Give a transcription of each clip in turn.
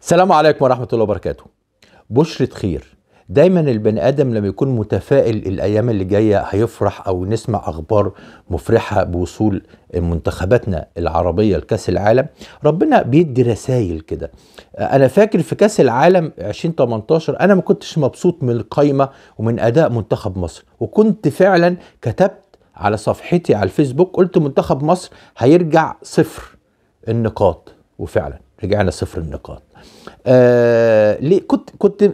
السلام عليكم ورحمة الله وبركاته بشرة خير دايما البني ادم لما يكون متفائل الايام اللي جايه هيفرح او نسمع اخبار مفرحه بوصول منتخباتنا العربيه لكاس العالم ربنا بيدي رسائل كده انا فاكر في كاس العالم 2018 انا ما كنتش مبسوط من القايمه ومن اداء منتخب مصر وكنت فعلا كتبت على صفحتي على الفيسبوك قلت منتخب مصر هيرجع صفر النقاط وفعلا رجعنا صفر النقاط آه ليه كنت كنت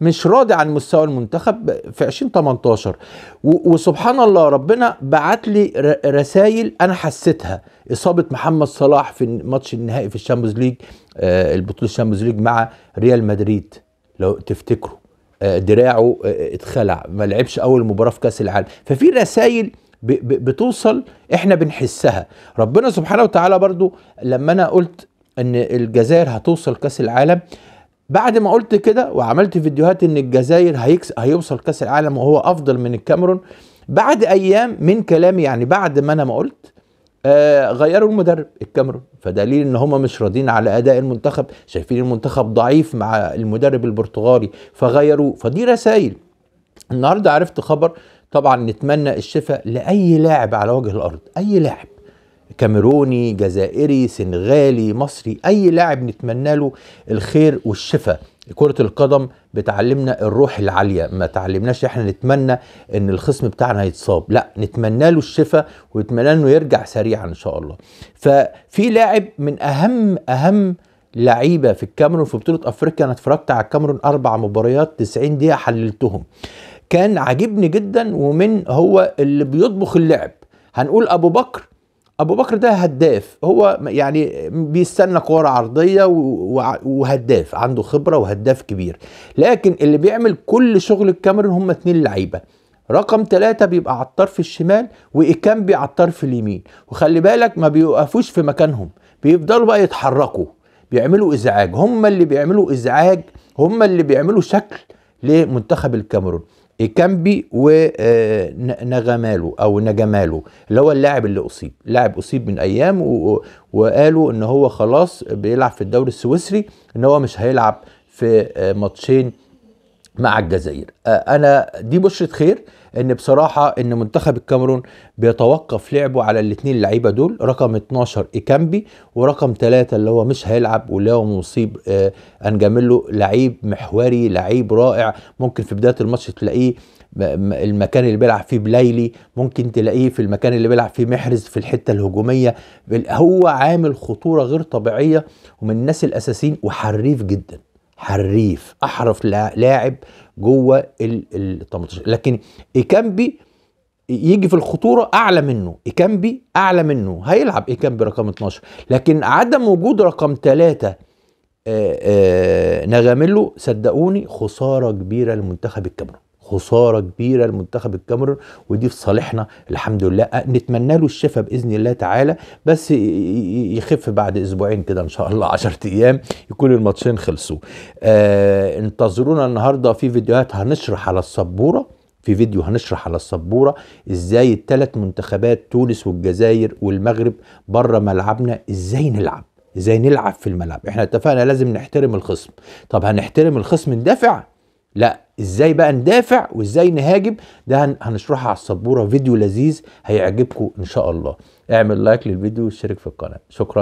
مش راضي عن مستوى المنتخب في 2018 وسبحان الله ربنا بعت لي رسائل انا حسيتها اصابه محمد صلاح في ماتش النهائي في الشامبيونز ليج آه البطوله الشامبيونز ليج مع ريال مدريد لو تفتكروا آه دراعه آه اتخلع ما لعبش اول مباراه في كاس العالم ففي رسائل بتوصل احنا بنحسها ربنا سبحانه وتعالى برضو لما انا قلت ان الجزائر هتوصل كاس العالم بعد ما قلت كده وعملت فيديوهات ان الجزائر هيكس هيوصل كاس العالم وهو افضل من الكاميرون بعد ايام من كلامي يعني بعد ما انا ما قلت آه غيروا المدرب الكاميرون فدليل ان هم مش راضيين على اداء المنتخب شايفين المنتخب ضعيف مع المدرب البرتغالي فغيروه فدي رسائل النهارده عرفت خبر طبعا نتمنى الشفاء لاي لاعب على وجه الارض اي لاعب كاميروني جزائري سنغالي مصري اي لاعب نتمنى له الخير والشفاء كرة القدم بتعلمنا الروح العالية ما تعلمناش احنا نتمنى ان الخصم بتاعنا يتصاب لا نتمنى له الشفاء ونتمنى انه يرجع سريعا ان شاء الله ففي لاعب من اهم اهم لعيبة في الكاميرون في بطولة افريقيا انا اتفرجت على الكاميرون اربع مباريات 90 دقيقة حللتهم كان عاجبني جدا ومن هو اللي بيطبخ اللعب هنقول ابو بكر ابو بكر ده هداف هو يعني بيستنى كوره عرضيه وهداف عنده خبره وهداف كبير لكن اللي بيعمل كل شغل الكاميرون هم اتنين لعيبه رقم ثلاثة بيبقى على الطرف الشمال وإيكامبي على الطرف اليمين وخلي بالك ما بيوقفوش في مكانهم بيفضلوا بقى يتحركوا بيعملوا إزعاج هم اللي بيعملوا إزعاج هم اللي بيعملوا شكل لمنتخب الكاميرون كامبي ونجمالو آه، او نجماله اللي هو اللاعب اللي اصيب لاعب اصيب من ايام وقالوا ان هو خلاص بيلعب في الدوري السويسري ان هو مش هيلعب في آه، ماتشين مع الجزائر آه، انا دي بشرة خير ان بصراحة ان منتخب الكاميرون بيتوقف لعبه على الاثنين اللعيبة دول رقم 12 ايكامبي ورقم 3 اللي هو مش هيلعب واللي هو مصيب آه انجاميلو لعيب محوري لعيب رائع ممكن في بداية الماتش تلاقيه المكان اللي بيلعب فيه بلايلي ممكن تلاقيه في المكان اللي بيلعب فيه محرز في الحته الهجوميه هو عامل خطوره غير طبيعيه ومن الناس الاساسيين وحريف جدا حريف احرف لاعب جوه ال 18 لكن ايكامبي يجي في الخطوره اعلى منه ايكامبي اعلى منه هيلعب ايكامبي رقم 12 لكن عدم وجود رقم ثلاثه نغاميلو صدقوني خساره كبيره لمنتخب الكاميرون خساره كبيره لمنتخب الكاميرون ودي في صالحنا الحمد لله نتمنى له الشفاء باذن الله تعالى بس يخف بعد اسبوعين كده ان شاء الله 10 ايام يكون الماتشين خلصوا آه انتظرونا النهارده في فيديوهات هنشرح على السبوره في فيديو هنشرح على السبورة ازاي الثلاث منتخبات تونس والجزائر والمغرب بره ملعبنا ازاي نلعب ازاي نلعب في الملعب احنا اتفقنا لازم نحترم الخصم طب هنحترم الخصم ندافع لا ازاي بقى ندافع وازاي نهاجم ده هنشرحها على السبوره فيديو لذيذ هيعجبكم ان شاء الله اعمل لايك للفيديو واشترك في القناه شكرا